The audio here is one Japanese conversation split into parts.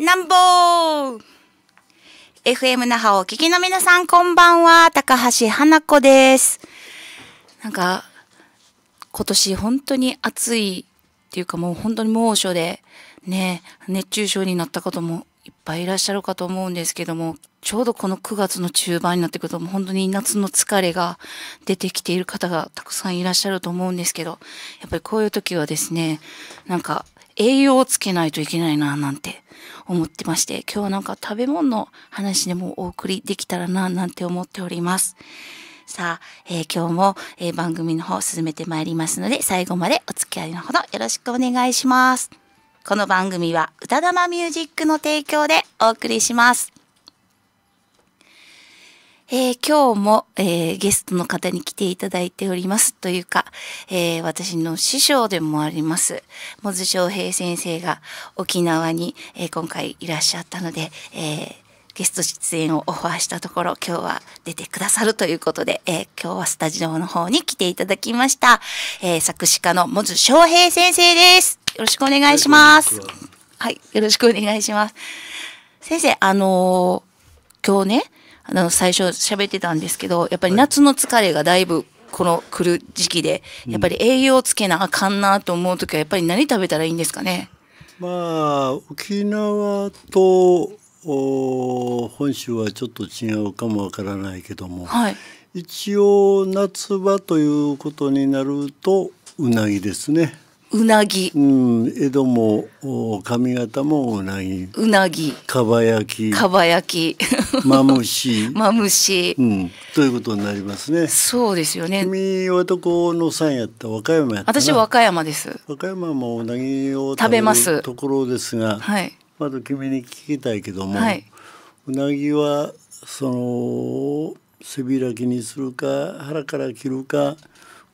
なんぼ FM 那覇をお聞きの皆さん、こんばんは。高橋花子です。なんか、今年本当に暑いっていうかもう本当に猛暑で、ね、熱中症になった方もいっぱいいらっしゃるかと思うんですけども、ちょうどこの9月の中盤になってくると、もう本当に夏の疲れが出てきている方がたくさんいらっしゃると思うんですけど、やっぱりこういう時はですね、なんか栄養をつけないといけないな、なんて思ってまして、今日はなんか食べ物の話でもお送りできたらな、なんて思っております。さあ、えー、今日も、えー、番組の方進めてまいりますので、最後までお付き合いのほどよろしくお願いします。この番組は、歌玉ミュージックの提供でお送りします。えー、今日も、えー、ゲストの方に来ていただいておりますというか、えー、私の師匠でもあります、モズ昌平先生が沖縄に、えー、今回いらっしゃったので、えー、ゲスト出演をオファーしたところ、今日は出てくださるということで、えー、今日はスタジオの方に来ていただきました、えー、作詞家のモズ昌平先生です。よろしくお願いします。はい、よろしくお願いします。先生、あのー、今日ね、あの、最初喋ってたんですけど、やっぱり夏の疲れがだいぶ、この来る時期で、やっぱり栄養つけなあかんなと思う時は、やっぱり何食べたらいいんですかね。まあ、沖縄と本州はちょっと違うかもわからないけども、はい、一応夏場ということになるとうなぎですね。うなぎ、うん、江戸も上方もうなぎうなぎ蒲焼き蒲焼き マムシマムシ、うん、ということになりますねそうですよね君はどこのさんやった和歌山やった私和歌山です和歌山もうなぎを食べますところですがはいまず君に聞きたいけども、はい、うなぎはその背開きにするか腹から切るか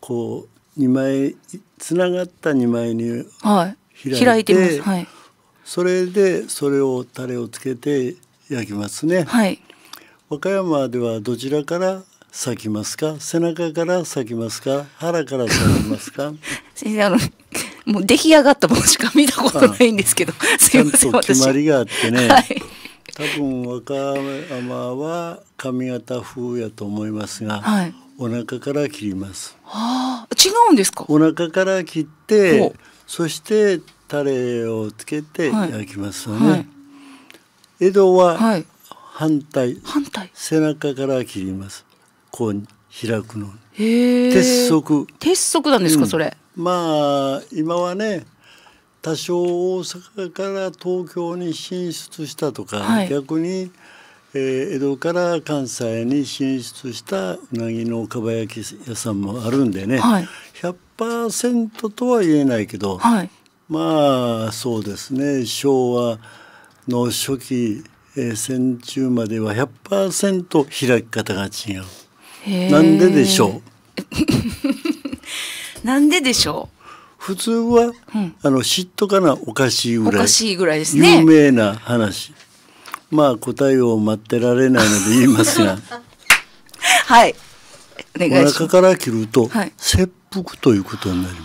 こう2枚つながった2枚に開いて,、はい、いてます、はい、それでそれをタレをつけて焼きますね、はい、和歌山ではどちらから咲きますか背中から咲きますか腹から咲きますか 先生あのもう出来上がったものしか見たことないんですけど すいません決まりがあってね、はい、多分和歌山は髪型風やと思いますが、はい、お腹から切ります。はあ、違うんですか。お腹から切って、そしてタレをつけて焼きますよね。はいはい、江戸は反対、反対背中から切ります。こう開くの。鉄則。鉄則なんですか、うん、それ。まあ今はね。多少大阪から東京に進出したとか、はい、逆にえー、江戸から関西に進出したうなぎのかば焼き屋さんもあるんでね、はい、100%とは言えないけど、はい、まあそうですね昭和の初期、えー、戦中までは100%開き方が違う。なんででしょう なんででしょう普通は、うん、あの嫉妬かなおかしいぐらいおかしいぐらいですね有名な話まあ答えを待ってられないので言いますが はいお願いしから切ると、はい、切腹ということになりま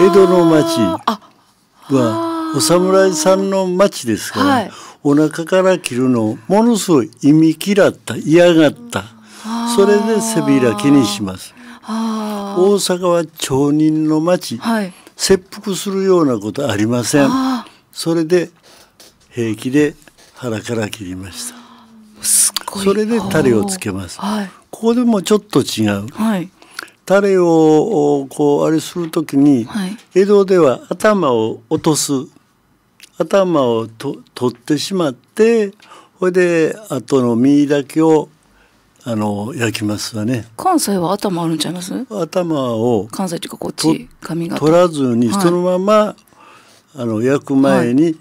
す江戸の町はお侍さんの町ですから、はい、お腹から切るのをものすごい忌み嫌った嫌がったそれで背開きにします大阪は町人の町、はい、切腹するようなことありませんそれで平気で腹から切りましたそれでタレをつけます、はい、ここでもちょっと違う、はい、タレをこうあれするときに、はい、江戸では頭を落とす頭をと取ってしまってそれで後の身だけをあの焼きますわね。関西は頭あるんちゃいます？頭を関西っていうかこっち髪が取らずにそのまま、はい、あの焼く前に、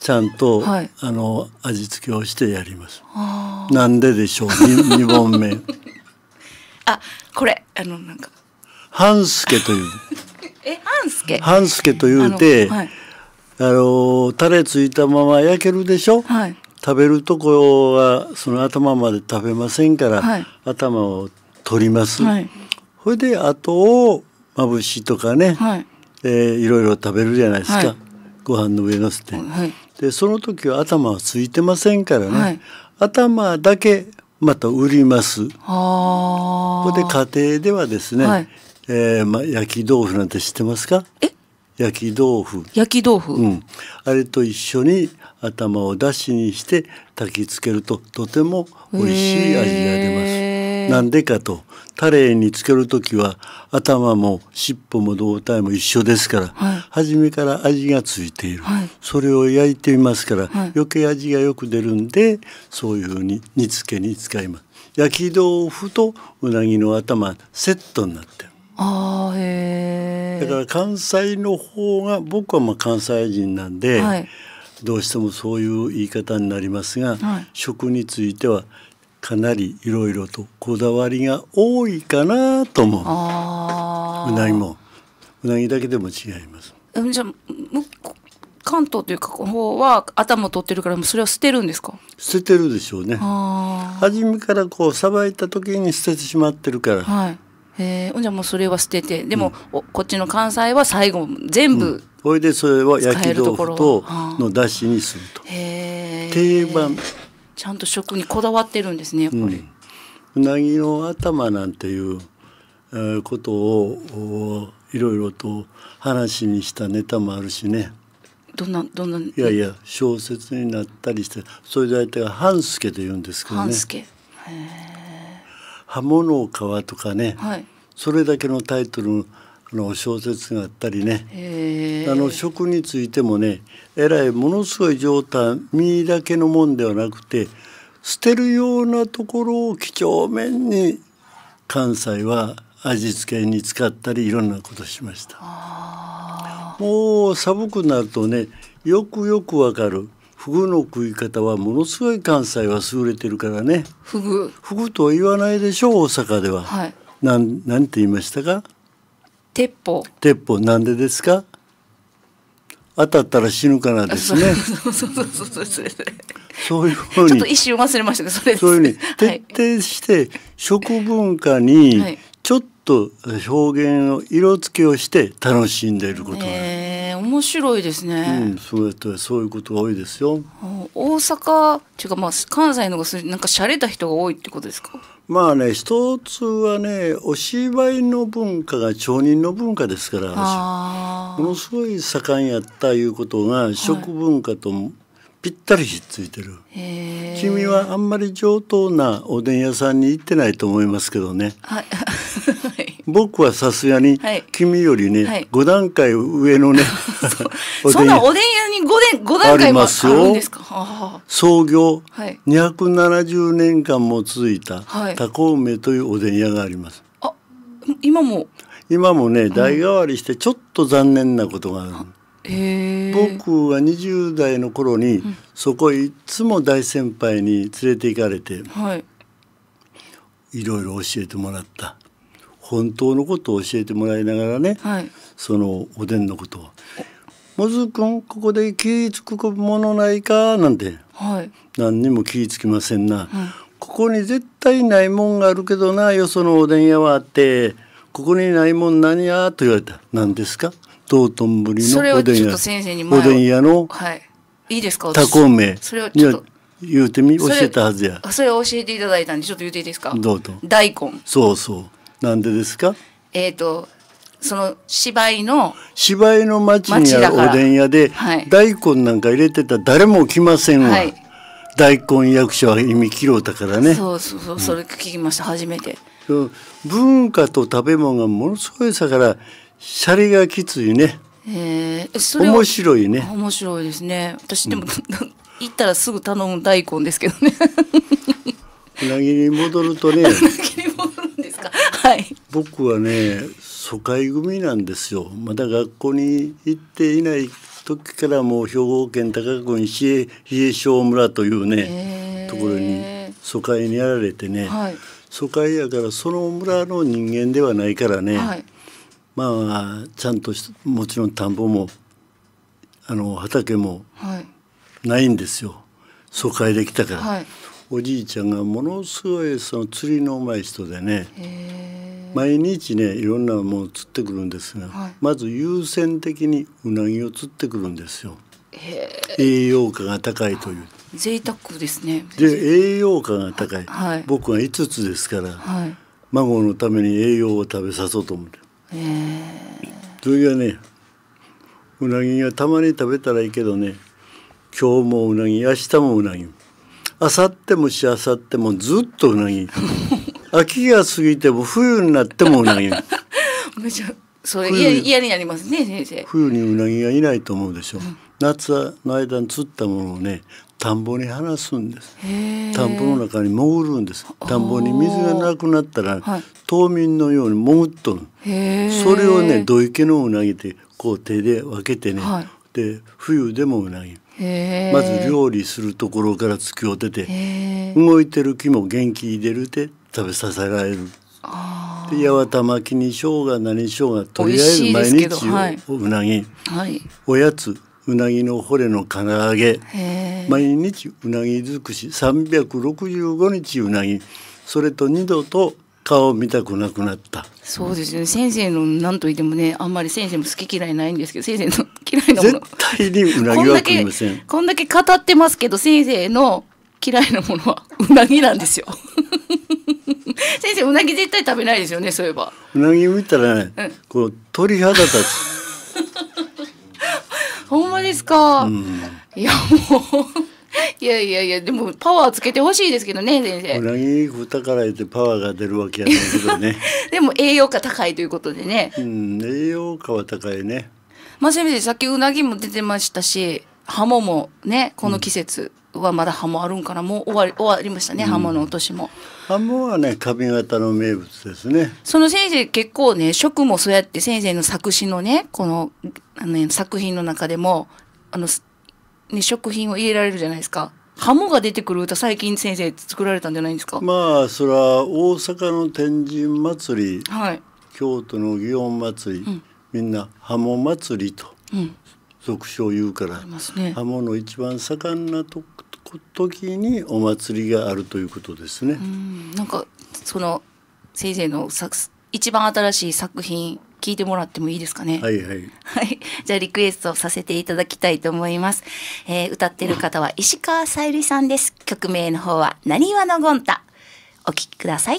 ちゃんと、はい、あの味付けをしてやります。なんででしょう。二本目。あ、これあのなんか半助という。え、半助。半助というて、あの、はい、あのタレついたまま焼けるでしょ。はい、食べるところはその頭まで食べませんから、はい、頭を取ります。はい、それであとをまぶしとかね、はいえー、いろいろ食べるじゃないですか。ご飯の上のせて、はい、でその時は頭はついてませんからね、はい、頭だけまた売りますここで家庭ではですね、はい、えー、ま焼き豆腐なんて知ってますかえ焼き豆腐焼き豆腐、うん、あれと一緒に頭を出しにして炊きつけるととても美味しい味が出ます。なんでかとタレにつける時は頭も尻尾も胴体も一緒ですから、はい、初めから味がついている、はい、それを焼いてみますから、はい、余計味がよく出るんでそういうふうに煮つけに使います焼き豆腐とうなぎの頭セットになってるあへだから関西の方が僕はまあ関西人なんで、どうしてもそういう言い方になりますが、食については「かなりいろいろとこだわりが多いかなと思ううなぎもうなぎだけでも違います。じゃ関東というか方は頭を取ってるからそれは捨てるんですか捨ててるでしょうね初めからこうさばいた時に捨ててしまってるから、はい、えー、じゃあもうそれは捨ててでも、うん、こっちの関西は最後全部、うん、そでそれは焼き豆腐との出しにすると定番ちゃんと食にこだわってるんですねやっぱり。うなぎの頭なんていうことをいろいろと話にしたネタもあるしね。どんなどんないやいや小説になったりしてそれで相手半助で言うんですけどね。刃物を皮とかね、はい、それだけのタイトルの小説があったりね、あの食についてもねえらいものすごい状態身だけのもんではなくて捨てるようなところを几帳面に関西は味付けに使ったりいろんなことしましたもう寒くなるとねよくよくわかるフグの食い方はものすごい関西は優れてるからねフグフグとは言わないでしょう大阪では、はい、なんなんて言いましたか鉄砲鉄砲なんでですか当たったら死ぬからですねそうそうそうそうそそういうふうにちょっと一瞬忘れましたねそれそういうふうに徹底して食文化にちょっと表現を色付けをして楽しんでいることえー、面白いですね、うん、そうやってそういうことが多いですよ大阪っていうかまあ関西のがなんか洒落た人が多いってことですかまあね一つはねお芝居の文化が町人の文化ですからものすごい盛んやったいうことが食文化とぴったりひっついてる、はい、君はあんまり上等なおでん屋さんに行ってないと思いますけどね。はい 僕はさすがに、君よりね、5段階上のね そ、そんなおでん屋に5で ,5 段階もあるんですか創業270年間も続いたタコ梅というおでん屋があります。あ今も今もね代替わりしてちょっと残念なことがある。うん僕は20代の頃に、うん、そこいつも大先輩に連れて行かれて、はい、いろいろ教えてもらった本当のことを教えてもらいながらね、はい、そのおでんのことを「もずくんここで気ぃつくものないか」なんて、はい、何にも気ぃつきませんな、はい、ここに絶対ないもんがあるけどなよそのおでん屋はあってここにないもん何やと言われた何ですか道頓堀のおでん屋おでん屋の、はい、いいですかタコ名それをちょっと言うてみ教えたはずやそれ教えていただいたんでちょっと言うていいですかどうぞ大根そうそうなんでですかえっ、ー、とその芝居の芝居の町にあるおでん屋で、はい、大根なんか入れてた誰も来ませんわ、はい、大根役所は意味切ろうだからねそうそうそう、それ聞きました初めて文化と食べ物がものすごい差からシャレがきついねえー、面白いね面白いですね私でも、うん、行ったらすぐ頼む大根ですけどねうなぎに戻るとね僕はね疎開組なんですよまだ学校に行っていない時からもう兵庫県高郡冷え性村というねところに疎開にやられてね、はい、疎開やからその村の人間ではないからね、はい、まあちゃんともちろん田んぼもあの畑もないんですよ、疎開できたから。はいおじいちゃんがものすごいその釣りのうまい人でね毎日ねいろんなもの釣ってくるんですが、はい、まず優先的にうなぎを釣ってくるんですよ。栄養価が高いという。贅沢ですね。で栄養価が高い。はい、僕が五つですから、はい、孫のために栄養を食べさそうと思って。それがね、うなぎがたまに食べたらいいけどね、今日もうなぎ、明日もうなぎ。あさってもしあさってもずっとうなぎ 秋が過ぎても冬になってもうなぎめちゃそれ嫌になりますね先生冬にうなぎがいないと思うでしょ、うん、夏の間に釣ったものをね田んぼに放すんです田んぼの中に潜るんです田んぼに水がなくなったら、はい、冬眠のように潜っとるそれをね土池のうなぎでこう手で分けてね、はい、で冬でもうなぎまず料理するところから突きを出て動いてる木も元気出るで食べさせられる。で八幡巻きにうが何うがとりあえず毎日、はい、うなぎ、はい、おやつうなぎの骨の唐揚げ毎日うなぎ尽くし365日うなぎそれと二度と顔見たくなくなったそうですね先生の何と言ってもねあんまり先生も好き嫌いないんですけど先生の嫌いなもの絶対にうなぎは食いませんこんだけ語ってますけど先生の嫌いなものは うなぎなんですよ 先生うなぎ絶対食べないですよねそういえばうなぎ見たらね、うん、こう鳥肌立つ ほんまですか、うん、いやもういやいやいやでもパワーつけてほしいですけどね先生。うなぎ豚から言ってパワーが出るわけやないけどね。でも栄養価高いということでね。うん栄養価は高いね。まあ、そうさっきうなぎも出てましたし、ハモもね、この季節はまだハモあるんかな、もう終わり終わりましたね、うん、ハモのしも。ハモはね、上方の名物ですね。その先生結構ね、食もそうやって先生の作詞のね、このあの、ね、作品の中でも、あの、ね、食品を入れられるじゃないですか。ハモが出てくる歌最近先生作られたんじゃないんですかまあそれは大阪の天神祭り、はい、京都の祇園祭り、うんみんなハモ祭りと俗称言うから、うんね、の一番盛んなと時にお祭りがあるということですね。んなんかその先生の一番新しい作品聞いてもらってもいいですかね。はいはい。はい。じゃあリクエストさせていただきたいと思います。えー、歌ってる方は石川さゆりさんです。曲名の方は、なにわのゴンタ。お聞きください。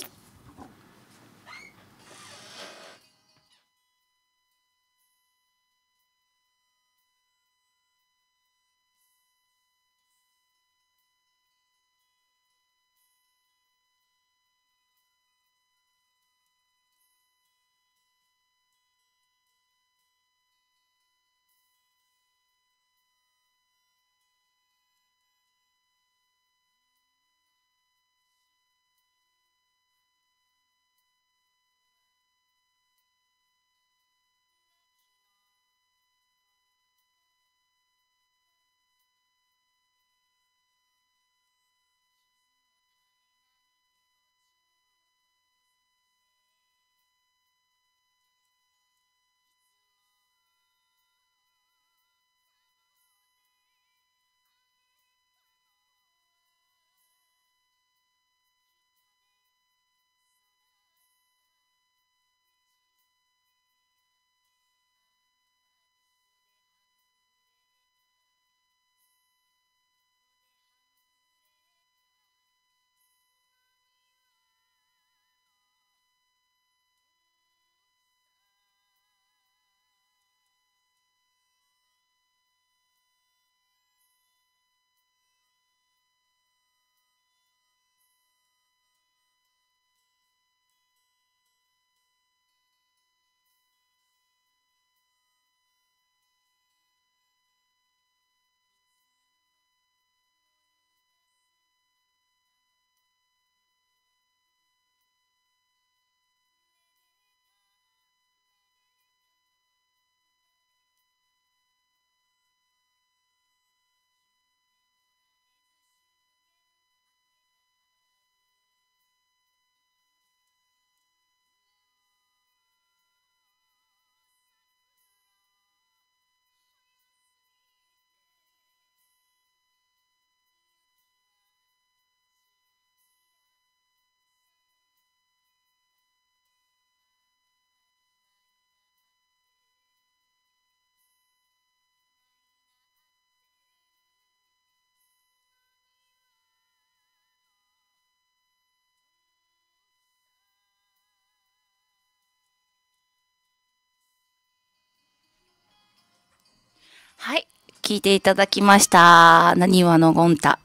はい。聞いていただきました。何はのゴンタ。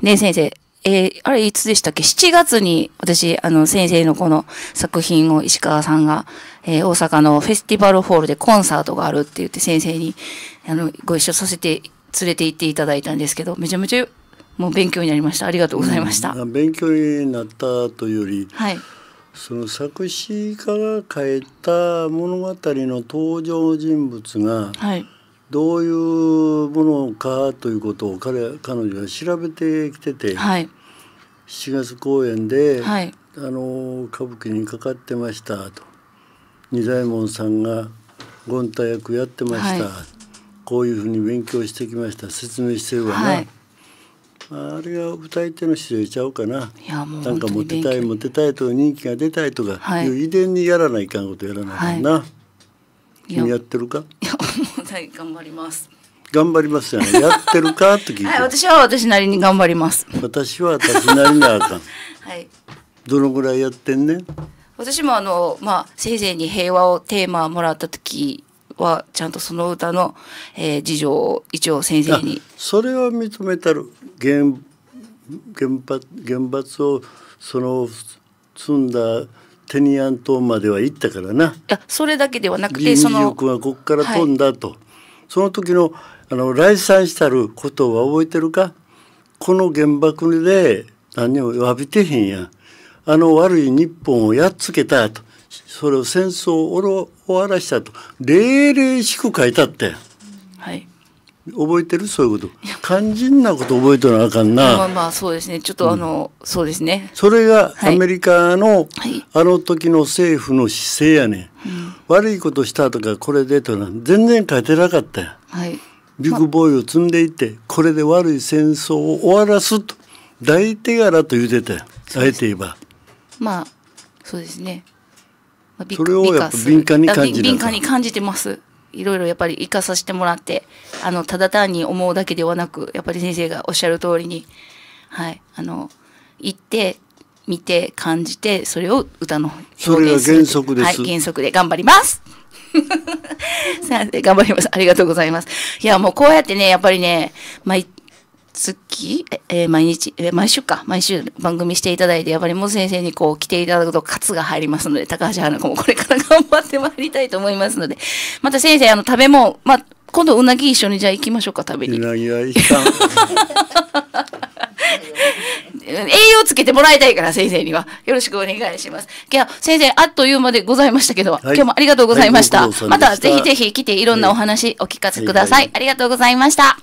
ね先生。えー、あれ、いつでしたっけ ?7 月に、私、あの、先生のこの作品を石川さんが、えー、大阪のフェスティバルホールでコンサートがあるって言って、先生に、あの、ご一緒させて、連れて行っていただいたんですけど、めちゃめちゃ、もう勉強になりました。ありがとうございました。うん、勉強になったというより、はい。その作詞家が書いた物語の登場人物が、はい。どういうものかということを彼彼女は調べてきてて、はい、7月公演で、はい、あの歌舞伎にかかってましたと仁左衛門さんが権太役やってました、はい、こういうふうに勉強してきました説明してるわな、ね。あれが二人手の姿勢ちゃうかな。なんかモテたいモテたいと人気が出たいとか、い、いう遺伝にやらないかんことやらないかな。はい、君やってるか。問題頑張ります。頑張りますよね。やってるかって聞いて。はい、私は私なりに頑張ります。私は私なりにあかん。はい。どのぐらいやってんね私もあの、まあ、せいぜいに平和をテーマもらった時は、ちゃんとその歌の、えー、事情を一応先生に。それは認めたる。原、原発、原発を、その、積んだテニアン島までは行ったからな。いやそれだけではなくてその。君はここから飛んだと、はい、その時のあの来産したることは覚えてるかこの原爆で何を詫びてへんやん。あの悪い日本をやっつけたと。それを戦争を終わらしたと。霊々しく書いたって。はい。覚えてるそういうこと肝心なこと覚えてなあかんなまあまあそうですねちょっとあの、うん、そうですねそれがアメリカの、はい、あの時の政府の姿勢やね、はい、悪いことしたとかこれでとか全然書いてなかったや、はい、ビッグボーイを積んでいってこれで悪い戦争を終わらすと大手柄と言うてたやあえて言えばまあそうですね、まあ、それをやっぱ敏感に感じ敏感に感じてますいろいろやっぱり生かさせてもらってあのただ単に思うだけではなくやっぱり先生がおっしゃる通りにはいあの行って見て感じてそれを歌の表現するそれが原則です、はい、原則で頑張ります 頑張りますありがとうございますいやもうこうやってねやっぱりね、まあ、月、ええ、毎日、え毎週か、毎週番組していただいて、やっぱりもう先生にこう来ていただくとツが入りますので、高橋花子もこれから頑張ってまいりたいと思いますので、また先生、あの、食べも、まあ、今度うなぎ一緒にじゃあ行きましょうか、食べに。うなぎはいかん。栄養つけてもらいたいから先生にはよろしくお願いします。今日先生あっという間でございましたけど、はい、今日もありがとうございました。はいしたまたぜひぜひ来ていろんなお話お聞かせください。ありがとうございました。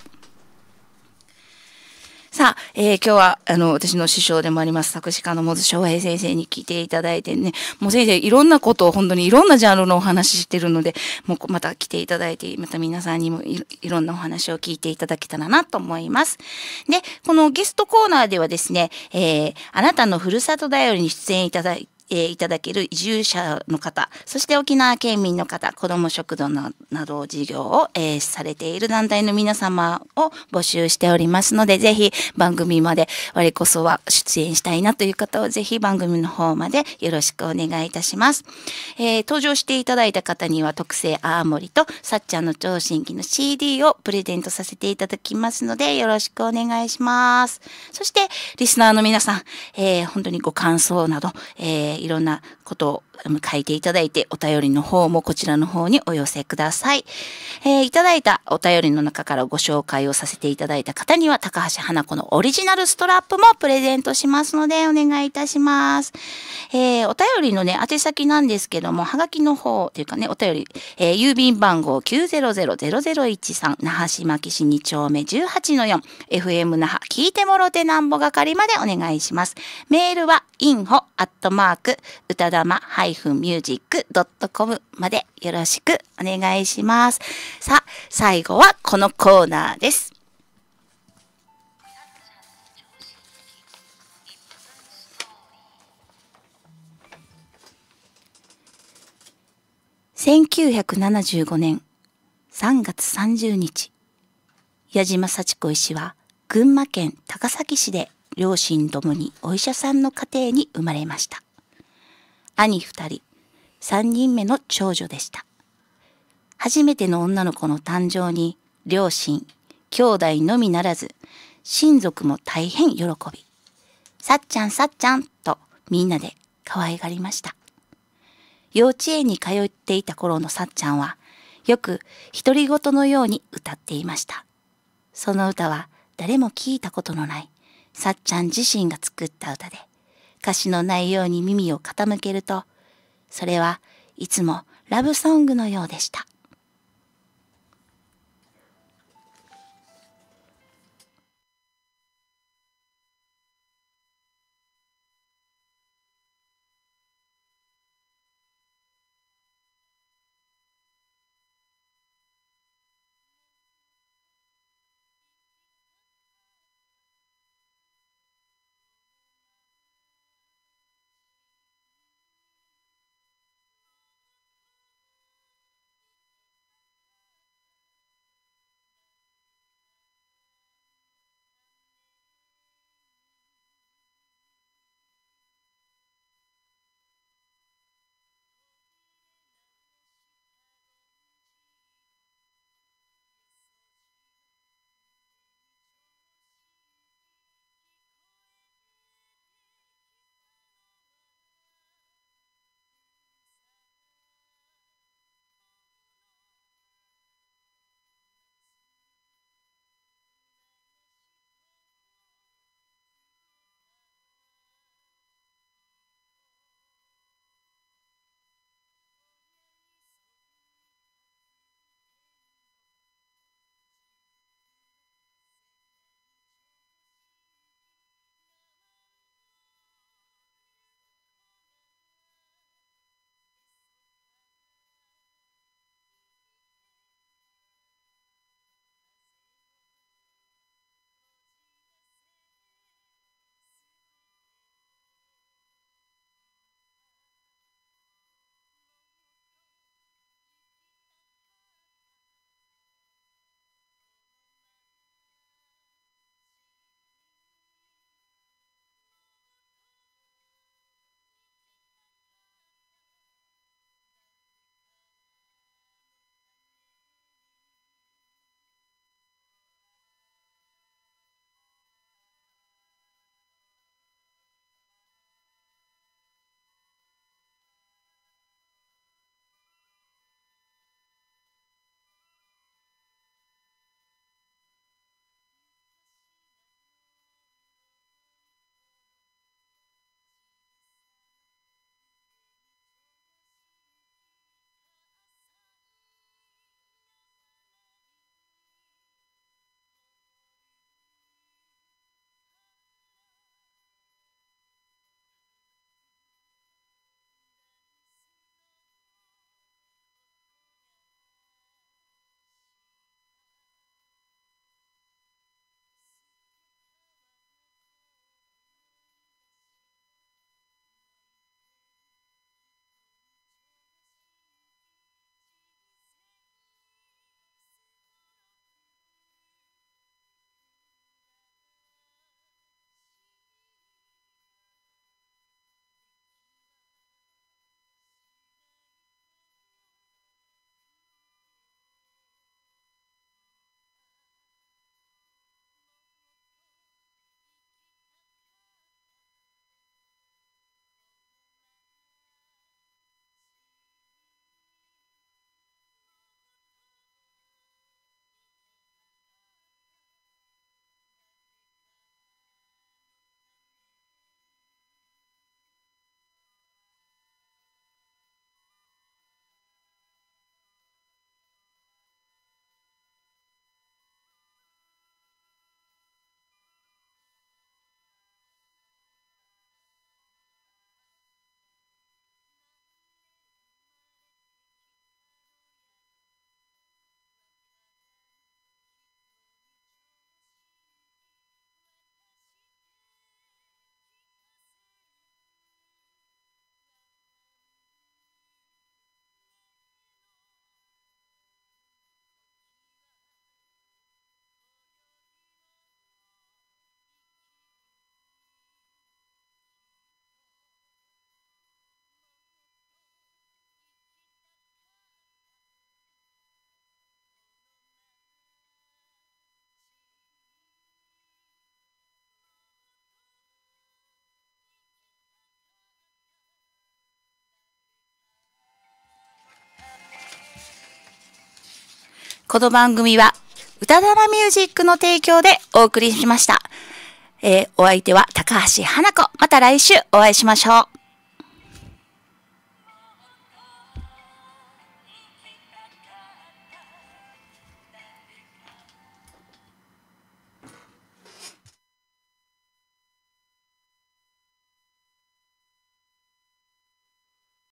さあ、えー、今日は、あの、私の師匠でもあります、作詞家のモズ翔平先生に聞いていただいてね、もう先生、いろんなことを本当にいろんなジャンルのお話ししてるので、もうまた来ていただいて、また皆さんにもいろんなお話を聞いていただけたらなと思います。で、このゲストコーナーではですね、えー、あなたのふるさとだよりに出演いただいて、えいただける移住者の方、そして沖縄県民の方、子ども食堂など事業を、えー、されている団体の皆様を募集しておりますので、ぜひ番組まで我こそは出演したいなという方をぜひ番組の方までよろしくお願いいたします。えー、登場していただいた方には特製アーモリとさっちゃんの超新規の CD をプレゼントさせていただきますので、よろしくお願いします。そして、リスナーの皆さん、えー、本当にご感想など、えーいろんなことを書いていただいて、お便りの方もこちらの方にお寄せください。えー、いただいたお便りの中からご紹介をさせていただいた方には、高橋花子のオリジナルストラップもプレゼントしますので、お願いいたします。えー、お便りのね、宛先なんですけども、はがきの方というかね、お便り、えー、郵便番号900-0013、那覇市牧市2丁目18-4、FM 那覇、聞いてもろてなんぼ係までお願いします。メールは、info、アットマーク、歌玉、はい j-music.com までよろしくお願いします。さあ、最後はこのコーナーです。1975年3月30日、矢島幸子医師は群馬県高崎市で両親ともにお医者さんの家庭に生まれました。兄二人、三人目の長女でした。初めての女の子の誕生に、両親、兄弟のみならず、親族も大変喜び、さっちゃんさっちゃんとみんなで可愛がりました。幼稚園に通っていた頃のさっちゃんは、よく独り言のように歌っていました。その歌は誰も聞いたことのない、さっちゃん自身が作った歌で、歌詞の内容に耳を傾けると、それはいつもラブソングのようでした。この番組は、歌だらミュージックの提供でお送りしました。えー、お相手は高橋花子。また来週お会いしましょう。